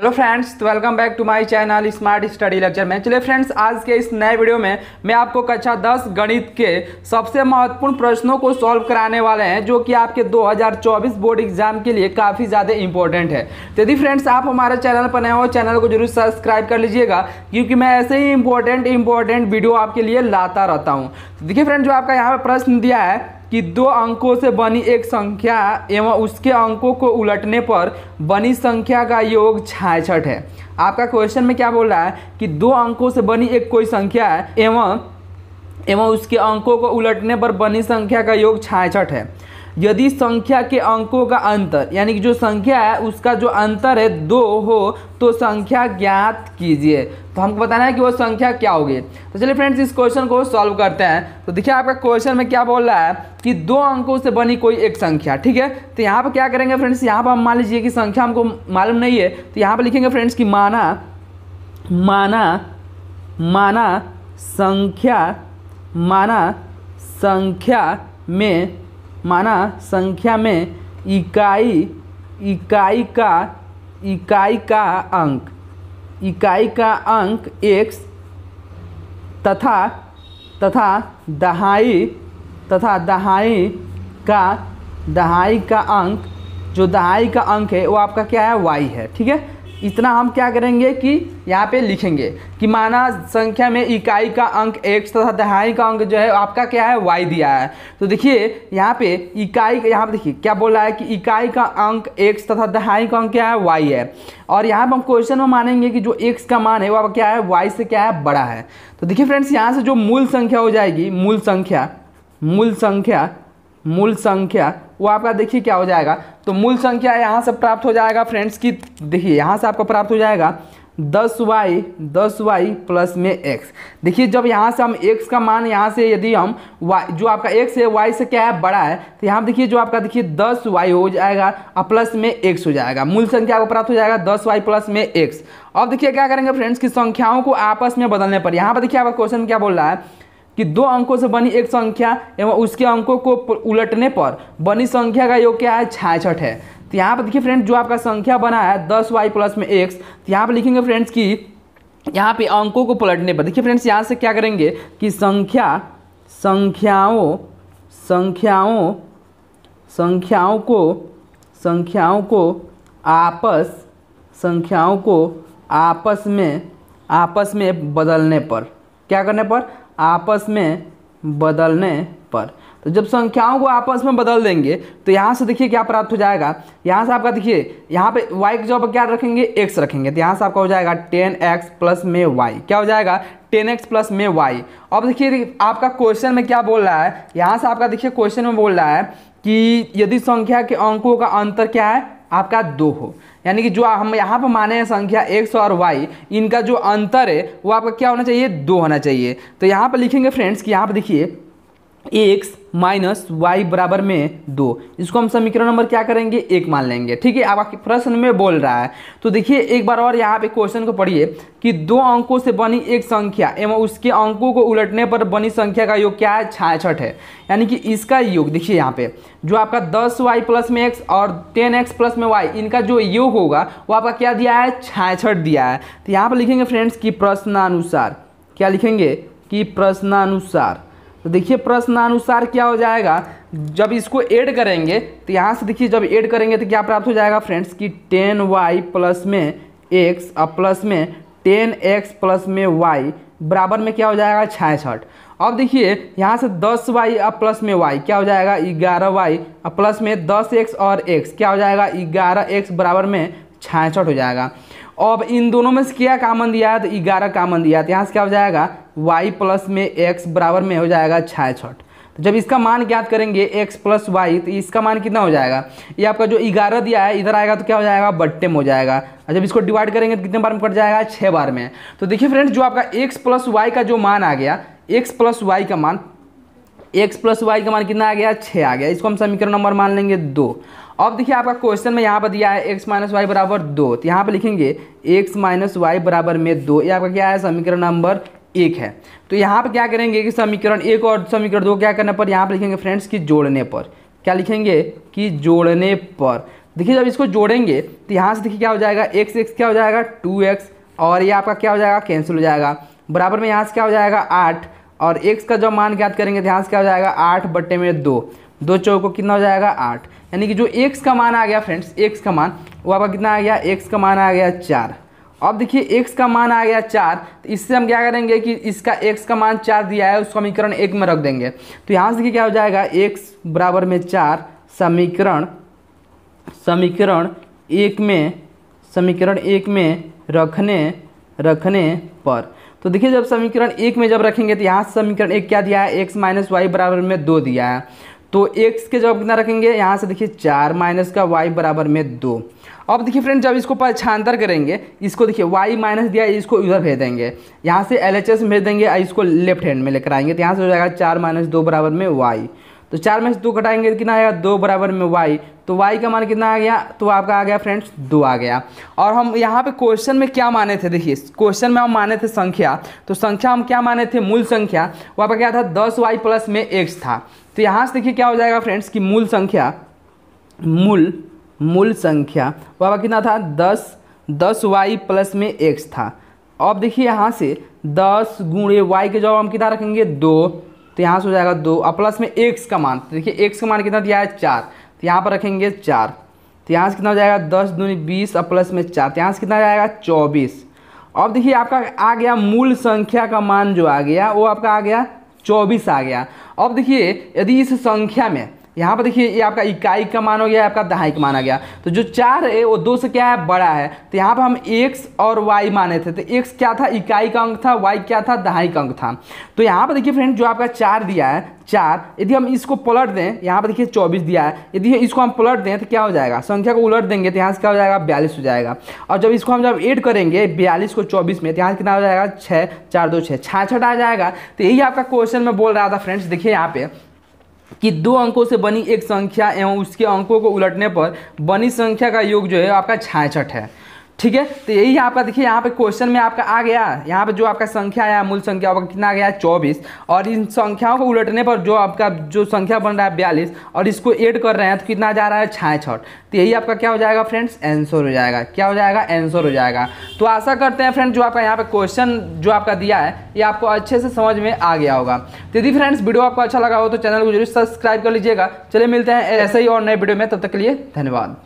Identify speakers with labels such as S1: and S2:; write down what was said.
S1: hello friends तो welcome back to my channel smart study lecture में चलिए friends आज के इस नए वीडियो में मैं आपको कक्षा 10 गणित के सबसे महत्वपूर्ण प्रश्नों को सॉल्व कराने वाले हैं जो कि आपके 2024 बोर्ड एग्जाम के लिए काफ़ी ज़्यादा इंपॉर्टेंट है तो यदि फ्रेंड्स आप हमारे चैनल पर नए हो चैनल को जरूर सब्सक्राइब कर लीजिएगा क्योंकि मैं ऐसे ही इंपॉर्टेंट इंपॉर्टेंट वीडियो आपके लिए लाता रहता हूँ तो देखिए फ्रेंड्स जो आपका यहाँ पर प्रश्न दिया है कि दो अंकों से बनी एक संख्या एवं उसके अंकों को उलटने पर बनी संख्या का योग छाछठ है आपका क्वेश्चन में क्या बोल रहा है कि दो अंकों से बनी एक कोई संख्या एवं एवं उसके अंकों को उलटने पर बनी संख्या का योग छाछठ है यदि संख्या के अंकों का अंतर यानी कि जो संख्या है उसका जो अंतर है दो हो तो संख्या ज्ञात कीजिए तो हमको बताना है कि वो संख्या क्या होगी तो चलिए फ्रेंड्स इस क्वेश्चन को सॉल्व करते हैं तो देखिए आपका क्वेश्चन में क्या बोल रहा है कि दो अंकों से बनी कोई एक संख्या ठीक है तो यहाँ पर क्या करेंगे फ्रेंड्स यहाँ पर हम मान लीजिए कि संख्या हमको मालूम नहीं है तो यहाँ पर लिखेंगे फ्रेंड्स कि माना माना माना संख्या माना संख्या में माना संख्या में इकाई इकाई का इकाई का अंक इकाई का अंक एक्स तथा तथा दहाई तथा दहाई का दहाई का अंक जो दहाई का अंक है वो आपका क्या है वाई है ठीक है इतना हम क्या करेंगे कि यहाँ पे लिखेंगे कि माना संख्या में इकाई का अंक एक्स तथा दहाई का अंक जो है आपका क्या है वाई दिया है तो देखिए यहाँ पे इकाई का यहाँ पे देखिए क्या बोला है कि इकाई का अंक एक्स तथा दहाई का अंक क्या है वाई है और यहाँ पर हम क्वेश्चन में मानेंगे कि जो एक्स का मान है वह क्या है वाई से क्या है बड़ा है तो देखिए फ्रेंड्स यहाँ से जो मूल संख्या हो जाएगी मूल संख्या मूल संख्या मूल संख्या वो आपका देखिए क्या हो जाएगा तो मूल संख्या यहाँ से प्राप्त हो जाएगा फ्रेंड्स की देखिए यहाँ से आपको प्राप्त हो जाएगा दस वाई दस वाई प्लस में एक्स देखिए जब यहाँ से हम एक्स का मान यहाँ से यदि हम वाई जो आपका एक्स है वाई से क्या है बड़ा है तो यहाँ देखिए जो आपका देखिए दस वाई हो जाएगा और प्लस में एक्स हो जाएगा मूल संख्या आपको प्राप्त हो जाएगा दस वाई प्लस में एक्स अब देखिए क्या करेंगे फ्रेंड्स की संख्याओं को आपस में बदलने पर यहाँ पर देखिए आपका क्वेश्चन क्या बोल रहा है कि दो अंकों से बनी एक संख्या एवं उसके अंकों को उलटने पर बनी संख्या का योग क्या है छाछठ है तो यहाँ पर देखिए फ्रेंड्स जो आपका संख्या बना है दस वाई प्लस में एक्स तो यहाँ पर लिखेंगे फ्रेंड्स कि यहाँ पे अंकों को पलटने पर देखिए फ्रेंड्स यहाँ से क्या करेंगे कि संख्या संख्याओं संख्याओं संख्याओं को संख्याओं को आपस संख्याओं को आपस में आपस में बदलने पर क्या करने पर आपस में बदलने पर तो जब संख्याओं को आपस में बदल देंगे तो यहाँ से देखिए क्या प्राप्त हो जाएगा यहाँ से आपका देखिए यहाँ पे y की जगह क्या रखेंगे x रखेंगे तो यहाँ से आपका हो जाएगा 10x प्लस में वाई क्या हो जाएगा 10x प्लस में वाई अब देखिए आपका क्वेश्चन में क्या बोल रहा है यहाँ से आपका देखिए क्वेश्चन में बोल रहा है कि यदि संख्या के अंकों का अंतर क्या है आपका दो हो यानी कि जो हम यहाँ पर माने हैं संख्या एक्स और वाई इनका जो अंतर है वो आपका क्या होना चाहिए दो होना चाहिए तो यहाँ पर लिखेंगे फ्रेंड्स कि यहाँ पर देखिए एक्स माइनस वाई बराबर में दो इसको हम समीकरण नंबर क्या करेंगे एक मान लेंगे ठीक है आपके प्रश्न में बोल रहा है तो देखिए एक बार और यहाँ पे क्वेश्चन को पढ़िए कि दो अंकों से बनी एक संख्या एवं उसके अंकों को उलटने पर बनी संख्या का योग क्या है छठ है यानी कि इसका योग देखिए यहाँ पे जो आपका दस वाई प्लस में एक्स और टेन एक्स प्लस में वाई इनका जो योग होगा वो आपका क्या दिया है छठ दिया है तो यहाँ पर लिखेंगे फ्रेंड्स कि प्रश्नानुसार क्या लिखेंगे कि प्रश्नानुसार तो देखिए प्रश्नानुसार क्या हो जाएगा जब इसको ऐड करेंगे तो यहाँ से देखिए जब ऐड करेंगे तो क्या प्राप्त हो जाएगा फ्रेंड्स कि टेन वाई प्लस में एक्स और प्लस में टेन एक्स प्लस में वाई बराबर में क्या हो जाएगा छठ अब देखिए यहाँ से दस वाई और प्लस में वाई क्या हो जाएगा ग्यारह वाई और प्लस में दस एक्स और एक्स क्या हो जाएगा ग्यारह एक्स बराबर में छठ हो जाएगा अब इन दोनों में से क्या कामन दिया है तो ग्यारह कामन दिया है तो यहाँ से क्या हो जाएगा वाई प्लस में एक्स बराबर में हो जाएगा छठ तो जब इसका मान ज्ञात करेंगे एक्स प्लस वाई तो इसका मान कितना हो जाएगा ये आपका जो ग्यारह दिया है इधर आएगा तो क्या हो जाएगा बट्टे में हो जाएगा और जब इसको डिवाइड करेंगे तो कितने बार में कट जाएगा छः बार में तो देखिए फ्रेंड्स जो आपका एक्स प्लस वाई का जो मान आ गया एक्स प्लस वाई का मान एक्स प्लस वाई का मान कितना आ गया छः आ गया इसको हम समीकरण नंबर मान लेंगे दो अब देखिए आपका क्वेश्चन में यहाँ पर दिया है एक्स माइनस वाई बराबर दो तो यहाँ पर लिखेंगे एक्स माइनस वाई बराबर में दो ये आपका क्या है समीकरण नंबर एक है तो यहाँ पर क्या करेंगे कि समीकरण एक और समीकरण दो क्या करने पर यहाँ पर लिखेंगे फ्रेंड्स कि जोड़ने पर क्या लिखेंगे कि जोड़ने पर देखिए जब इसको जोड़ेंगे तो यहाँ से देखिए क्या हो जाएगा एक्स एक्स क्या हो जाएगा टू एक्स और ये आपका क्या हो जाएगा कैंसिल हो जाएगा बराबर में यहाँ से क्या हो जाएगा आठ और एक्स का जब मान ज्ञात करेंगे तो यहाँ से क्या हो जाएगा आठ बट्टे में दो दो चौको कितना हो जाएगा आठ यानी कि जो एक्स का मान आ गया फ्रेंड्स एक्स का मान वो आपका कितना आ गया एक्स का मान आ गया चार अब देखिए एक्स का मान आ गया चार तो इससे हम क्या करेंगे कि इसका एक्स का मान चार दिया है उस समीकरण एक में रख देंगे तो यहाँ से क्या हो जाएगा एक्स बराबर में चार समीकरण समीकरण एक में समीकरण एक में रखने रखने पर तो देखिए जब समीकरण एक में जब रखेंगे तो यहाँ समीकरण एक क्या दिया है एक्स माइनस वाई बराबर में दो दिया है तो एक्स के जवाब कितना रखेंगे यहाँ से देखिए चार माइनस का वाई बराबर में दो अब देखिए फ्रेंड जब इसको पछांतर करेंगे इसको देखिए वाई माइनस दिया इसको उधर भेज देंगे यहाँ से एल एच एस भेज देंगे और इसको लेफ्ट हैंड में लेकर आएंगे तो यहाँ से हो जाएगा चार माइनस दो बराबर में वाई तो चार माइनस दो घटाएंगे तो कितना आएगा दो बराबर में वाई तो वाई का मान कितना आ गया तो आपका आ गया फ्रेंड्स दो आ गया और हम यहाँ पे क्वेश्चन में क्या माने थे देखिए क्वेश्चन में हम माने थे संख्या तो संख्या हम क्या माने थे मूल संख्या वहाँ पर क्या था दस वाई प्लस में एक्स था तो यहाँ से देखिए क्या हो जाएगा फ्रेंड्स कि मूल संख्या मूल मूल संख्या वो पर कितना था दस दस वाई प्लस में एक्स था अब देखिए यहाँ से दस गुणे वाई के जवाब हम कितना रखेंगे दो तो यहाँ से हो जाएगा दो और प्लस में एक्स का मान तो देखिए एक्स का मान कितना दिया है चार तो यहाँ पर रखेंगे चार तो यहाँ से कितना हो जाएगा दस दूनी बीस और प्लस में चार तो यहाँ से कितना जाएगा चौबीस अब देखिए आपका आ गया मूल संख्या का मान जो आ गया वो आपका आ गया चौबीस आ गया अब देखिए यदि इस संख्या में यहाँ पर देखिए ये आपका इकाई का मान हो गया आपका दहाई का माना गया तो जो चार है वो दो से क्या है बड़ा है तो यहाँ पर हम x और वाई माने थे तो एक्स क्या था इकाई का अंक था वाई क्या था दहाई का अंक था तो यहाँ पर देखिए फ्रेंड जो आपका चार दिया है चार यदि हम इसको पलट दें यहाँ पर देखिए चौबीस दिया है यदि इसको हम पलट दें तो क्या हो जाएगा संख्या को उलट देंगे तो यहाँ से क्या हो जाएगा बयालीस हो जाएगा और जब इसको हम जब ऐड करेंगे बयालीस को चौबीस में तो यहाँ कितना हो जाएगा छः चार दो छः छाछठ आ जाएगा तो यही आपका क्वेश्चन में बोल रहा था फ्रेंड्स देखिए यहाँ पे कि दो अंकों से बनी एक संख्या एवं उसके अंकों को उलटने पर बनी संख्या का योग जो है आपका छाछठ है ठीक है तो यही यहाँ पर देखिए यहाँ पे क्वेश्चन में आपका आ गया यहाँ पे जो आपका संख्या आया मूल संख्या आपका कितना आ गया चौबीस और इन संख्याओं को उलटने पर जो आपका जो संख्या बन रहा है बयालीस और इसको ऐड कर रहे हैं तो कितना जा रहा है छाछठ तो यही आपका क्या हो जाएगा फ्रेंड्स आंसर हो जाएगा क्या हो जाएगा आंसर हो जाएगा तो आशा करते हैं फ्रेंड जो आपका यहाँ पर क्वेश्चन जो आपका दिया है ये आपको अच्छे से समझ में आ गया होगा तो यदि फ्रेंड्स वीडियो आपको अच्छा लगा हो तो चैनल को जरूर सब्सक्राइब कर लीजिएगा चलिए मिलते हैं ऐसे ही और नए वीडियो में तब तक के लिए धन्यवाद